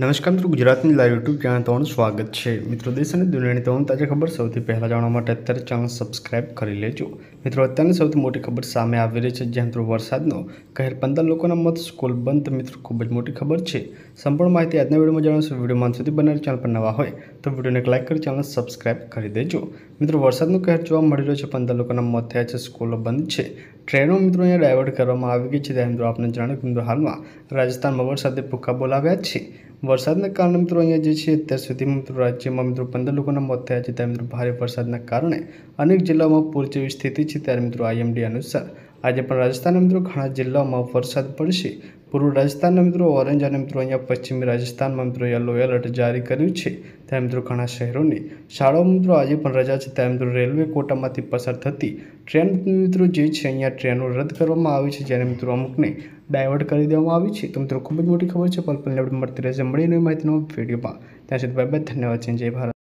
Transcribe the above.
નમસ્કાર મિત્રો ગુજરાતની લાઈવ યુટ્યુબ ચેનલ તમારું સ્વાગત છે મિત્રો દેશ અને દુનિયાની તમામ તાજા ખબર સૌથી પહેલાં જાણવા માટે અત્યારે ચેનલ સબસ્ક્રાઇબ કરી લેજો મિત્રો અત્યારની સૌથી મોટી ખબર સામે આવી રહી છે જ્યાં મિત્રો વરસાદનો કહેર પંદર લોકોના મત સ્કૂલ બંધ મિત્રો ખૂબ જ મોટી ખબર છે સંપૂર્ણ માહિતી આજના વિડીયોમાં જણાવશો વિડીયો માન સુધી બનાવી ચેનલ પર નવા હોય તો વિડીયોને લાઇક કરી ચેનલ સબસ્ક્રાઇબ કરી દેજો મિત્રો વરસાદનો કહેર જોવા મળી રહ્યો છે પંદર લોકોના મોત થયા છે સ્કૂલો બંધ છે ટ્રેનો મિત્રો અહીંયા ડાયવર્ટ કરવામાં આવી ગઈ છે ત્યારે મિત્રો આપણે જાણ્યું મિત્રો હાલમાં રાજસ્થાનમાં વરસાદે ભૂક્કા બોલાવ્યા છે વરસાદના કારણે મિત્રો અહીંયા જે છે અત્યાર સુધીમાં મિત્રો રાજ્યમાં મિત્રો પંદર લોકોના મોત થયા છે ત્યારે મિત્રો ભારે વરસાદના કારણે અનેક જિલ્લાઓમાં પૂર જેવી સ્થિતિ છે ત્યારે મિત્રો આઈએમડી અનુસાર આજે પણ રાજસ્થાનના મિત્રો ઘણા જિલ્લાઓમાં વરસાદ પડશે પૂર્વ રાજસ્થાનના મિત્રો ઓરેન્જ અને મિત્રો અહીંયા પશ્ચિમ રાજસ્થાનમાં મિત્રો યલો એલર્ટ જારી કર્યું છે ત્યાં મિત્રો ઘણા શહેરોની શાળાઓ મિત્રો આજે પણ રજા છે ત્યાં મિત્રો રેલવે કોટામાંથી પસાર થતી ટ્રેન મિત્રો જે છે અહીંયા ટ્રેનો રદ કરવામાં આવી છે જેને મિત્રો અમુકને ડાયવર્ટ કરી દેવામાં આવી છે તો મિત્રો ખૂબ જ મોટી ખબર છે પલપલને મળતી રહેશે મળીને માહિતીનો વિડીયોમાં ત્યાં સુધી બાય બાય ધન્યવાદ જય ભારત